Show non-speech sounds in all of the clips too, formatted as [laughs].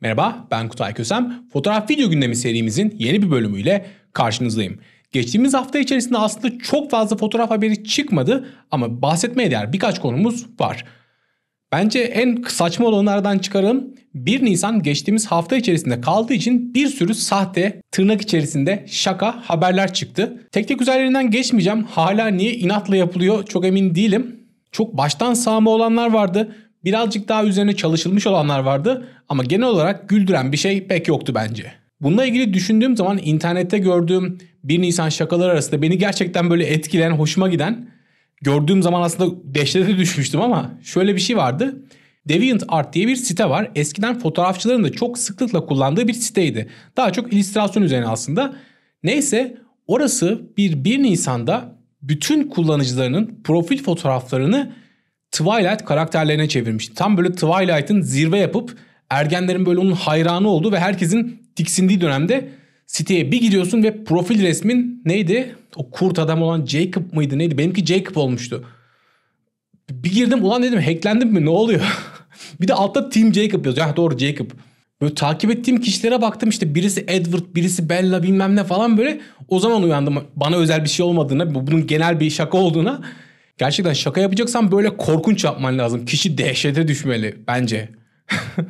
Merhaba ben Kutay Kösem. Fotoğraf video gündemi serimizin yeni bir bölümüyle karşınızdayım. Geçtiğimiz hafta içerisinde aslında çok fazla fotoğraf haberi çıkmadı ama bahsetmeye değer birkaç konumuz var. Bence en saçma olanlardan çıkarım. 1 Nisan geçtiğimiz hafta içerisinde kaldığı için bir sürü sahte tırnak içerisinde şaka haberler çıktı. Tek tek üzerlerinden geçmeyeceğim. Hala niye inatla yapılıyor çok emin değilim. Çok baştan sağma olanlar vardı birazcık daha üzerine çalışılmış olanlar vardı ama genel olarak güldüren bir şey pek yoktu bence. Bununla ilgili düşündüğüm zaman internette gördüğüm 1 Nisan şakaları arasında beni gerçekten böyle etkileyen, hoşuma giden, gördüğüm zaman aslında dehşete düşmüştüm ama şöyle bir şey vardı. Deviant Art diye bir site var. Eskiden fotoğrafçıların da çok sıklıkla kullandığı bir siteydi. Daha çok illüstrasyon üzerine aslında. Neyse orası bir 1 Nisan'da bütün kullanıcılarının profil fotoğraflarını Twilight karakterlerine çevirmişti. Tam böyle Twilight'ın zirve yapıp ergenlerin böyle onun hayranı olduğu ve herkesin tiksindiği dönemde siteye bir gidiyorsun ve profil resmin neydi? O kurt adam olan Jacob mıydı neydi? Benimki Jacob olmuştu. Bir girdim ulan dedim hacklendim mi ne oluyor? [laughs] bir de altta Team Jacob yazıyor. Ha ah, doğru Jacob. Böyle takip ettiğim kişilere baktım işte birisi Edward, birisi Bella bilmem ne falan böyle. O zaman uyandım bana özel bir şey olmadığına, bunun genel bir şaka olduğuna. Gerçekten şaka yapacaksan böyle korkunç yapman lazım. Kişi dehşete düşmeli bence. [laughs]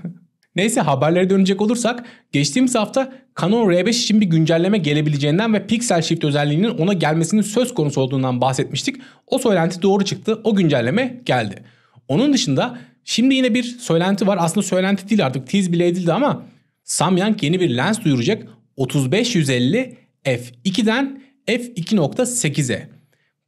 Neyse haberlere dönecek olursak geçtiğimiz hafta Canon R5 için bir güncelleme gelebileceğinden ve Pixel Shift özelliğinin ona gelmesinin söz konusu olduğundan bahsetmiştik. O söylenti doğru çıktı. O güncelleme geldi. Onun dışında şimdi yine bir söylenti var. Aslında söylenti değil artık tiz bile edildi ama Samyang yeni bir lens duyuracak. 35-150 f2'den f2.8'e.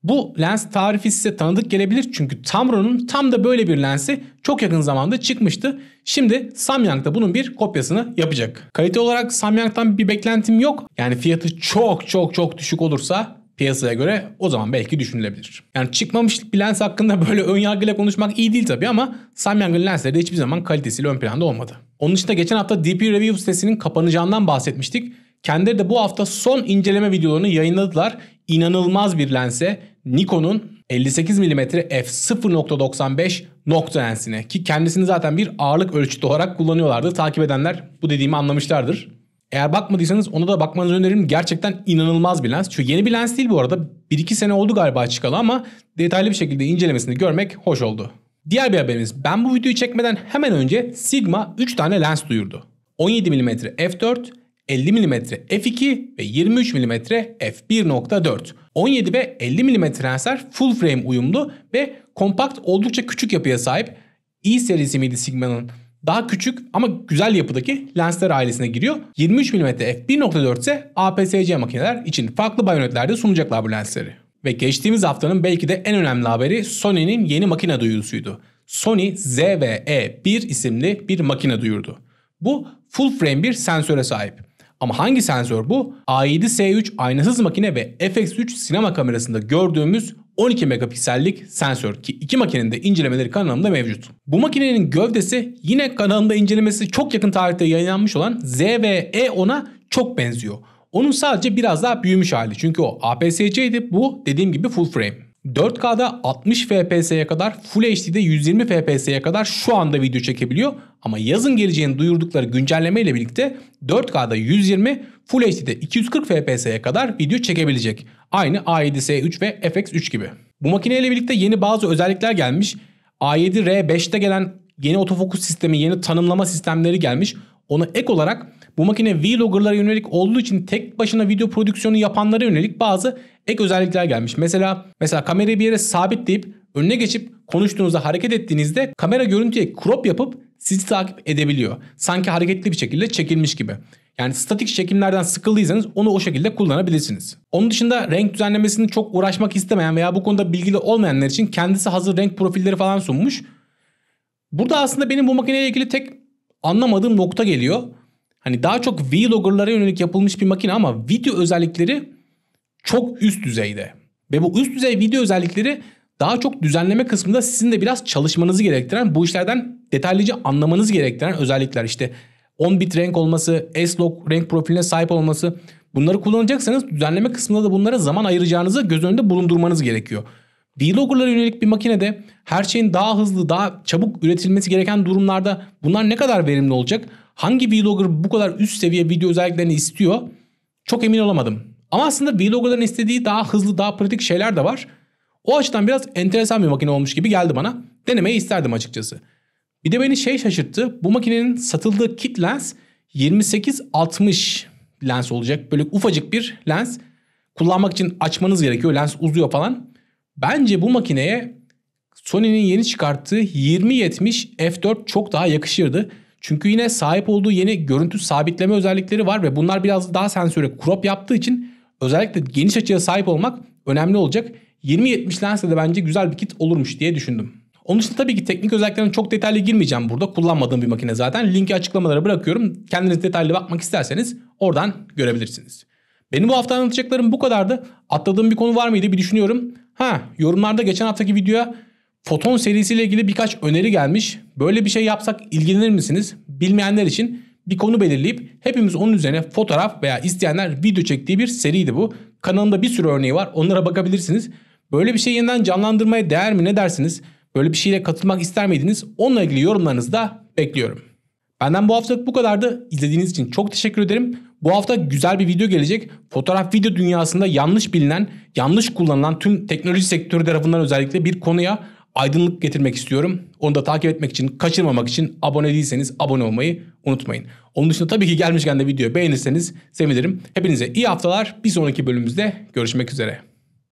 Bu lens tarifi size tanıdık gelebilir çünkü Tamron'un tam da böyle bir lensi çok yakın zamanda çıkmıştı. Şimdi Samyang da bunun bir kopyasını yapacak. Kalite olarak Samyang'dan bir beklentim yok. Yani fiyatı çok çok çok düşük olursa piyasaya göre o zaman belki düşünülebilir. Yani çıkmamış bir lens hakkında böyle ön yargıyla konuşmak iyi değil tabii ama Samyang'ın lensleri de hiçbir zaman kalitesiyle ön planda olmadı. Onun için de geçen hafta DP Review sitesinin kapanacağından bahsetmiştik. Kendileri de bu hafta son inceleme videolarını yayınladılar. İnanılmaz bir lense, Nikon'un 58 mm f0.95 nokta lensini ki kendisini zaten bir ağırlık ölçütü olarak kullanıyorlardı. Takip edenler bu dediğimi anlamışlardır. Eğer bakmadıysanız ona da bakmanızı öneririm. Gerçekten inanılmaz bir lens. Şu yeni bir lens değil bu arada. 1-2 sene oldu galiba çıkalı ama detaylı bir şekilde incelemesini görmek hoş oldu. Diğer bir haberimiz. Ben bu videoyu çekmeden hemen önce Sigma 3 tane lens duyurdu. 17 mm f4, 50 mm f2 ve 23 mm f1.4. 17 ve 50 mm lensler full frame uyumlu ve kompakt oldukça küçük yapıya sahip. E serisi miydi Sigma'nın? Daha küçük ama güzel yapıdaki lensler ailesine giriyor. 23 mm f1.4 ise APS-C makineler için farklı bayonetlerde sunacaklar bu lensleri. Ve geçtiğimiz haftanın belki de en önemli haberi Sony'nin yeni makine duyurusuydu. Sony zve 1 e isimli bir makine duyurdu. Bu full frame bir sensöre sahip. Ama hangi sensör bu? A7S3 aynasız makine ve FX3 sinema kamerasında gördüğümüz 12 megapiksellik sensör ki iki makinenin de incelemeleri kanalımda mevcut. Bu makinenin gövdesi yine kanalında incelemesi çok yakın tarihte yayınlanmış olan zve 10a çok benziyor. Onun sadece biraz daha büyümüş hali çünkü o APS-C'ydi bu dediğim gibi full frame. 4K'da 60 FPS'ye kadar, Full HD'de 120 FPS'ye kadar şu anda video çekebiliyor. Ama yazın geleceğini duyurdukları güncelleme ile birlikte 4K'da 120, Full HD'de 240 FPS'ye kadar video çekebilecek. Aynı A7S3 ve FX3 gibi. Bu makineyle birlikte yeni bazı özellikler gelmiş. A7R5'te gelen yeni otofokus sistemi, yeni tanımlama sistemleri gelmiş. Ona ek olarak bu makine vloggerlara yönelik olduğu için tek başına video prodüksiyonu yapanlara yönelik bazı ek özellikler gelmiş. Mesela mesela kamerayı bir yere sabitleyip önüne geçip konuştuğunuzda hareket ettiğinizde kamera görüntüye crop yapıp sizi takip edebiliyor. Sanki hareketli bir şekilde çekilmiş gibi. Yani statik çekimlerden sıkıldıysanız onu o şekilde kullanabilirsiniz. Onun dışında renk düzenlemesini çok uğraşmak istemeyen veya bu konuda bilgili olmayanlar için kendisi hazır renk profilleri falan sunmuş. Burada aslında benim bu makineyle ilgili tek anlamadığım nokta geliyor. Hani daha çok vloggerlara yönelik yapılmış bir makine ama video özellikleri çok üst düzeyde. Ve bu üst düzey video özellikleri daha çok düzenleme kısmında sizin de biraz çalışmanızı gerektiren, bu işlerden detaylıca anlamanız gerektiren özellikler işte 10 bit renk olması, S-Log renk profiline sahip olması bunları kullanacaksanız düzenleme kısmında da bunlara zaman ayıracağınızı göz önünde bulundurmanız gerekiyor. Vlogger'lara yönelik bir makinede her şeyin daha hızlı, daha çabuk üretilmesi gereken durumlarda bunlar ne kadar verimli olacak? hangi vlogger bu kadar üst seviye video özelliklerini istiyor çok emin olamadım. Ama aslında vloggerların istediği daha hızlı daha pratik şeyler de var. O açıdan biraz enteresan bir makine olmuş gibi geldi bana. Denemeyi isterdim açıkçası. Bir de beni şey şaşırttı. Bu makinenin satıldığı kit lens 28-60 lens olacak. Böyle ufacık bir lens. Kullanmak için açmanız gerekiyor. Lens uzuyor falan. Bence bu makineye Sony'nin yeni çıkarttığı 20-70 f4 çok daha yakışırdı. Çünkü yine sahip olduğu yeni görüntü sabitleme özellikleri var ve bunlar biraz daha sensöre crop yaptığı için özellikle geniş açıya sahip olmak önemli olacak. 20-70 lense de bence güzel bir kit olurmuş diye düşündüm. Onun için tabii ki teknik özelliklerine çok detaylı girmeyeceğim burada. Kullanmadığım bir makine zaten. Linki açıklamalara bırakıyorum. Kendiniz detaylı bakmak isterseniz oradan görebilirsiniz. Benim bu hafta anlatacaklarım bu kadardı. Atladığım bir konu var mıydı bir düşünüyorum. Ha yorumlarda geçen haftaki videoya Foton serisiyle ilgili birkaç öneri gelmiş. Böyle bir şey yapsak ilgilenir misiniz? Bilmeyenler için bir konu belirleyip hepimiz onun üzerine fotoğraf veya isteyenler video çektiği bir seriydi bu. Kanalımda bir sürü örneği var. Onlara bakabilirsiniz. Böyle bir şey yeniden canlandırmaya değer mi ne dersiniz? Böyle bir şeyle katılmak ister miydiniz? Onunla ilgili yorumlarınızı da bekliyorum. Benden bu haftalık bu kadardı. İzlediğiniz için çok teşekkür ederim. Bu hafta güzel bir video gelecek. Fotoğraf video dünyasında yanlış bilinen, yanlış kullanılan tüm teknoloji sektörü tarafından özellikle bir konuya aydınlık getirmek istiyorum. Onu da takip etmek için, kaçırmamak için abone değilseniz abone olmayı unutmayın. Onun dışında tabii ki gelmişken de videoyu beğenirseniz sevinirim. Hepinize iyi haftalar. Bir sonraki bölümümüzde görüşmek üzere.